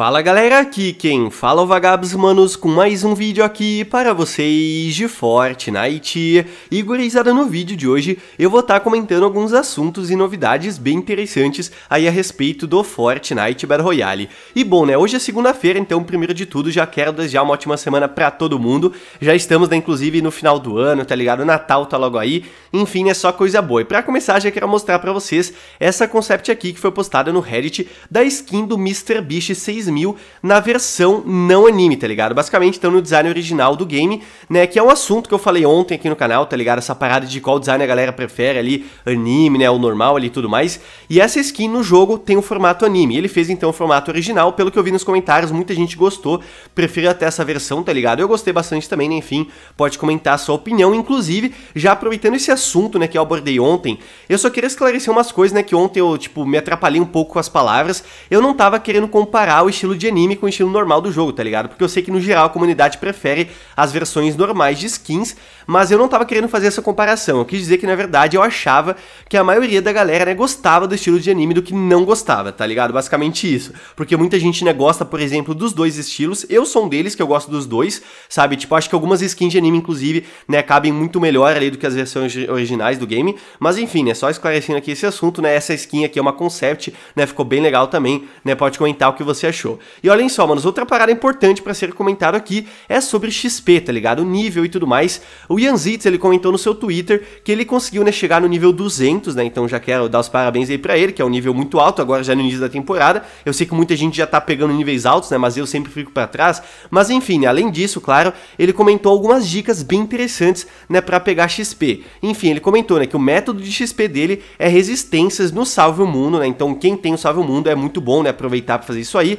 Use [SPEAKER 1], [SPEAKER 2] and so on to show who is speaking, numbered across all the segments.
[SPEAKER 1] Fala galera, aqui quem fala é o Vagabos Manos com mais um vídeo aqui para vocês de Fortnite. E gurizada, no vídeo de hoje eu vou estar tá comentando alguns assuntos e novidades bem interessantes aí a respeito do Fortnite Battle Royale. E bom né, hoje é segunda-feira, então primeiro de tudo já quero desejar uma ótima semana para todo mundo. Já estamos né, inclusive no final do ano, tá ligado? Natal tá logo aí, enfim é só coisa boa. E pra começar já quero mostrar para vocês essa concept aqui que foi postada no Reddit da skin do MrBeast 6 mil na versão não anime, tá ligado? Basicamente, então no design original do game, né? Que é um assunto que eu falei ontem aqui no canal, tá ligado? Essa parada de qual design a galera prefere ali, anime, né? O normal ali e tudo mais. E essa skin no jogo tem o um formato anime. Ele fez então o formato original, pelo que eu vi nos comentários, muita gente gostou. Prefiro até essa versão, tá ligado? Eu gostei bastante também, né? Enfim, pode comentar a sua opinião. Inclusive, já aproveitando esse assunto, né? Que eu abordei ontem, eu só queria esclarecer umas coisas, né? Que ontem eu, tipo, me atrapalhei um pouco com as palavras. Eu não tava querendo comparar o estilo de anime com o estilo normal do jogo, tá ligado? Porque eu sei que no geral a comunidade prefere as versões normais de skins, mas eu não tava querendo fazer essa comparação. Eu quis dizer que na verdade eu achava que a maioria da galera né, gostava do estilo de anime do que não gostava, tá ligado? Basicamente isso. Porque muita gente né, gosta, por exemplo, dos dois estilos. Eu sou um deles que eu gosto dos dois, sabe? Tipo, acho que algumas skins de anime, inclusive, né, cabem muito melhor ali do que as versões originais do game. Mas enfim, né, só esclarecendo aqui esse assunto, né? Essa skin aqui é uma concept, né? Ficou bem legal também, né? Pode comentar o que você achou e olhem só, mano. outra parada importante para ser comentado aqui é sobre XP, tá ligado? O nível e tudo mais. O Ian Zitz, ele comentou no seu Twitter que ele conseguiu, né, chegar no nível 200, né? Então já quero dar os parabéns aí pra ele, que é um nível muito alto agora já no início da temporada. Eu sei que muita gente já tá pegando níveis altos, né? Mas eu sempre fico para trás. Mas enfim, né, além disso, claro, ele comentou algumas dicas bem interessantes, né, para pegar XP. Enfim, ele comentou, né, que o método de XP dele é resistências no Salve o Mundo, né? Então quem tem o Salve o Mundo é muito bom, né, aproveitar para fazer isso aí.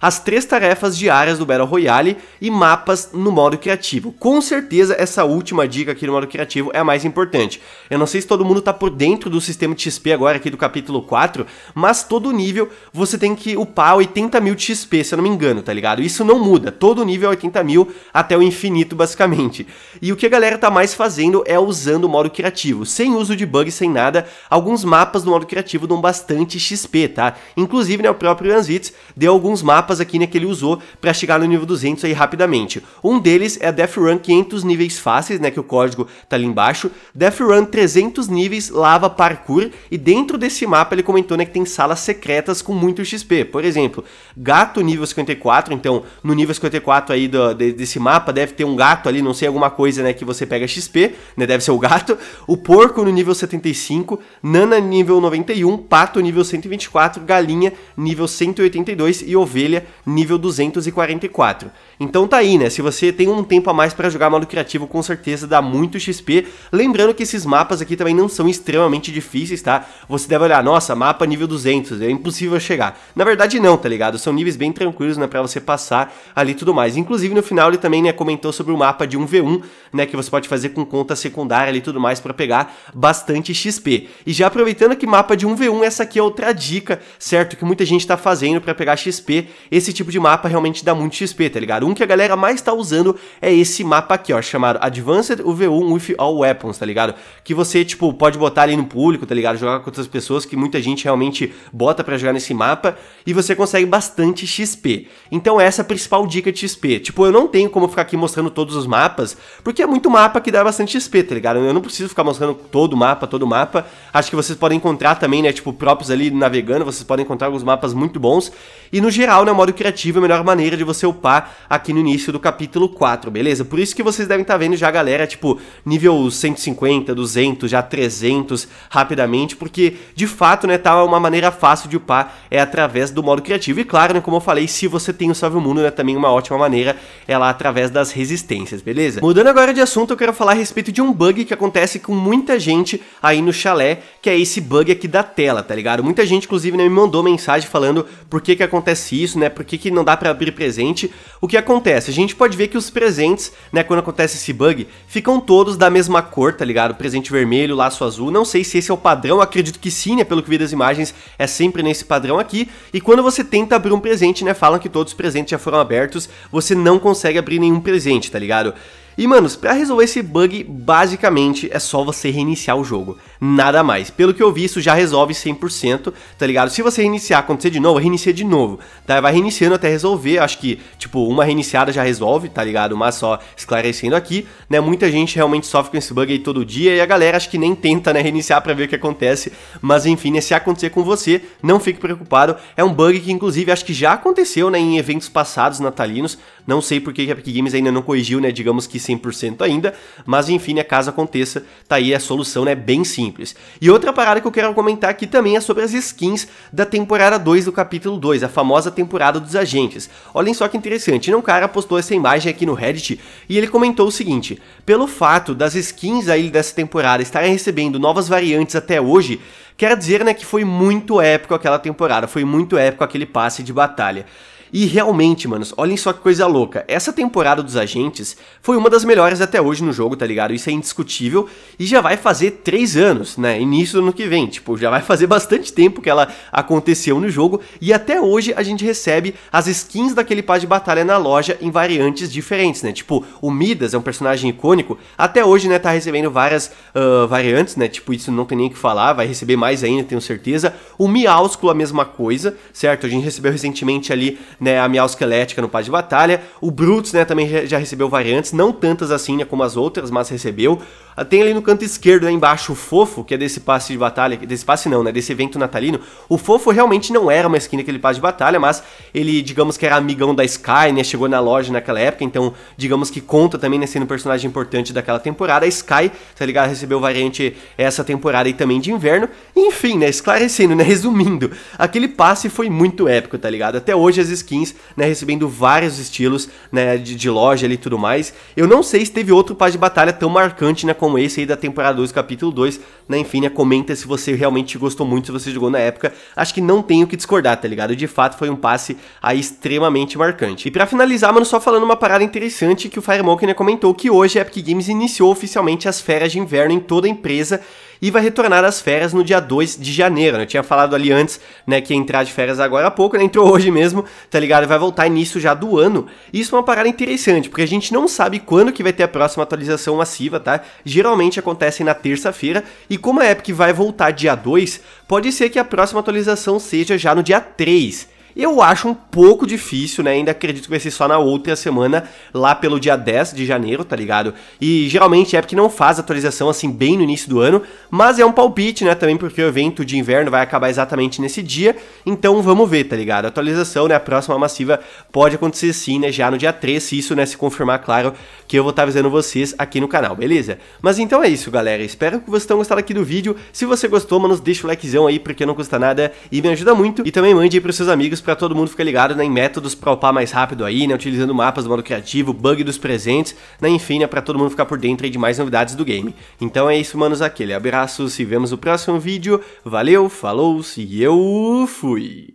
[SPEAKER 1] as três tarefas diárias do Battle Royale e mapas no modo criativo. Com certeza essa última dica aqui no modo criativo é a mais importante. Eu não sei se todo mundo está por dentro do sistema de XP agora aqui do capítulo 4, mas todo nível você tem que upar 80 mil de XP, se eu não me engano, tá ligado? Isso não muda, todo nível é 80 mil até o infinito basicamente. E o que a galera tá mais fazendo é usando o modo criativo, sem uso de bug, sem nada, alguns mapas do modo criativo dão bastante XP, tá? Inclusive, né, o próprio Transits deu alguns mapas mapas aqui né, que ele usou para chegar no nível 200 aí rapidamente. Um deles é Death Run 500 níveis fáceis, né, que o código tá ali embaixo, Death Run 300 níveis lava parkour e dentro desse mapa ele comentou né, que tem salas secretas com muito XP. Por exemplo, gato nível 54, então no nível 54 aí do, de, desse mapa deve ter um gato ali, não sei, alguma coisa né, que você pega XP, né, deve ser o gato, o porco no nível 75, nana nível 91, pato nível 124, galinha nível 182 e ovelha Família, nível 244. Então tá aí, né? Se você tem um tempo a mais para jogar modo criativo, com certeza dá muito XP. Lembrando que esses mapas aqui também não são extremamente difíceis, tá? Você deve olhar, nossa, mapa nível 200, é impossível chegar. Na verdade não, tá ligado? São níveis bem tranquilos, né, para você passar ali tudo mais. Inclusive no final ele também, né, comentou sobre o mapa de 1v1, né, que você pode fazer com conta secundária ali e tudo mais para pegar bastante XP. E já aproveitando que mapa de 1v1, essa aqui é outra dica, certo? Que muita gente tá fazendo para pegar XP esse tipo de mapa realmente dá muito XP, tá ligado? Um que a galera mais tá usando é esse mapa aqui, ó, chamado Advanced UV1 with All Weapons, tá ligado? Que você, tipo, pode botar ali no público, tá ligado? Jogar com outras pessoas, que muita gente realmente bota para jogar nesse mapa, e você consegue bastante XP. Então essa é a principal dica de XP. Tipo, eu não tenho como ficar aqui mostrando todos os mapas, porque é muito mapa que dá bastante XP, tá ligado? Eu não preciso ficar mostrando todo o mapa, todo o mapa. Acho que vocês podem encontrar também, né, tipo, próprios ali navegando, vocês podem encontrar alguns mapas muito bons. E no geral, né, modo criativo, a melhor maneira de você upar aqui no início do capítulo 4, beleza? Por isso que vocês devem estar tá vendo já a galera, tipo, nível 150, 200, já 300 rapidamente, porque de fato, né, tá uma maneira fácil de upar é através do modo criativo. E claro, né, como eu falei, se você tem o Salve o Mundo, né, também uma ótima maneira é lá através das resistências, beleza? Mudando agora de assunto, eu quero falar a respeito de um bug que acontece com muita gente aí no chalé, que é esse bug aqui da tela, tá ligado? Muita gente, inclusive, né, me mandou mensagem falando por que que acontece isso, né? né? Por que, que não dá para abrir presente? O que acontece? A gente pode ver que os presentes, né, quando acontece esse bug, ficam todos da mesma cor, tá ligado? Presente vermelho, laço azul. Não sei se esse é o padrão, acredito que sim, né? Pelo que vi das imagens, é sempre nesse padrão aqui. E quando você tenta abrir um presente, né? Falam que todos os presentes já foram abertos, você não consegue abrir nenhum presente, tá ligado? E, manos, para resolver esse bug, basicamente é só você reiniciar o jogo, nada mais. Pelo que eu vi, isso já resolve 100%, tá ligado? Se você reiniciar, acontecer de novo, reinicia de novo, tá? Vai reiniciando até resolver, acho que, tipo, uma reiniciada já resolve, tá ligado? Mas só esclarecendo aqui, né, muita gente realmente sofre com esse bug aí todo dia e a galera acho que nem tenta, né, reiniciar para ver o que acontece, mas enfim, né, se acontecer com você, não fique preocupado, é um bug que inclusive acho que já aconteceu, né, em eventos passados natalinos, não sei porque que a Epic Games ainda não corrigiu, né, digamos que 100% ainda, mas enfim, né, caso aconteça, tá aí a solução, né, bem simples. E outra parada que eu quero comentar aqui também é sobre as skins da temporada 2 do capítulo 2, a famosa temporada dos agentes. Olhem só que interessante, né, um cara postou essa imagem aqui no Reddit e ele comentou o seguinte, pelo fato das skins aí dessa temporada estarem recebendo novas variantes até hoje, quer dizer, né, que foi muito épico aquela temporada, foi muito épico aquele passe de batalha. E realmente, manos, olhem só que coisa louca. Essa temporada dos agentes foi uma das melhores até hoje no jogo, tá ligado? Isso é indiscutível e já vai fazer 3 anos, né? Início do ano que vem. Tipo, já vai fazer bastante tempo que ela aconteceu no jogo e até hoje a gente recebe as skins daquele pá de batalha na loja em variantes diferentes, né? Tipo, o Midas é um personagem icônico, até hoje, né, tá recebendo várias uh, variantes, né? Tipo, isso não tem nem o que falar, vai receber mais ainda, tenho certeza. O Miaúsculo a mesma coisa, certo? A gente recebeu recentemente ali né, a Miau Esquelética no Paz de Batalha. O Brutus, né, também já, recebeu variantes, não tantas assim né, como as outras, mas recebeu. Ah, tem ali no canto esquerdo, lá embaixo, o Fofo, que é desse passe de batalha, desse passe não, né, desse evento natalino. O Fofo realmente não era uma skin daquele passe de batalha, mas ele, digamos que era amigão da Sky, né, chegou na loja naquela época, então, digamos que conta também, né, sendo um personagem importante daquela temporada. A Sky, tá ligado, recebeu variante essa temporada e também de inverno. Enfim, né, esclarecendo, né, resumindo, aquele passe foi muito épico, tá ligado? Até hoje as skins, né? Recebendo vários estilos, né? De, de loja e tudo mais. Eu não sei se teve outro passe de batalha tão marcante, né? Como esse aí da temporada 2, capítulo 2. Né? Enfim, né? Comenta se você realmente gostou muito, se você jogou na época. Acho que não tenho que discordar, tá ligado? De fato, foi um passe aí extremamente marcante. E para finalizar, mano, só falando uma parada interessante que o Firemoke, né? Comentou que hoje a Epic Games iniciou oficialmente as férias de inverno em toda a empresa e vai retornar às férias no dia 2 de janeiro. Né? Eu tinha falado ali antes, né, que ia entrar de férias agora há pouco, né? entrou hoje mesmo, tá ligado? Vai voltar início já do ano. Isso é uma parada interessante, porque a gente não sabe quando que vai ter a próxima atualização massiva, tá? Geralmente acontece na terça-feira, e como a Epic vai voltar dia 2, pode ser que a próxima atualização seja já no dia 3. Eu acho um pouco difícil, né? Ainda acredito que vai ser só na outra semana, lá pelo dia 10 de janeiro, tá ligado? E geralmente é porque não faz atualização assim bem no início do ano, mas é um palpite, né? Também porque o evento de inverno vai acabar exatamente nesse dia, então vamos ver, tá ligado? A atualização, né? A próxima massiva pode acontecer sim, né? Já no dia 3, se isso, né? Se confirmar, claro, que eu vou estar tá avisando vocês aqui no canal, beleza? Mas então é isso, galera. Espero que vocês tenham gostado aqui do vídeo. Se você gostou, mano, deixa o likezão aí, porque não custa nada e me ajuda muito. E também mande aí pros seus amigos para todo mundo ficar ligado né, em métodos para upar mais rápido aí, né, utilizando mapas do modo criativo, bug dos presentes, né, enfim, né, para todo mundo ficar por dentro de mais novidades do game. Então é isso, manos, aquele abraço, se vemos no próximo vídeo, valeu, falou, se eu fui!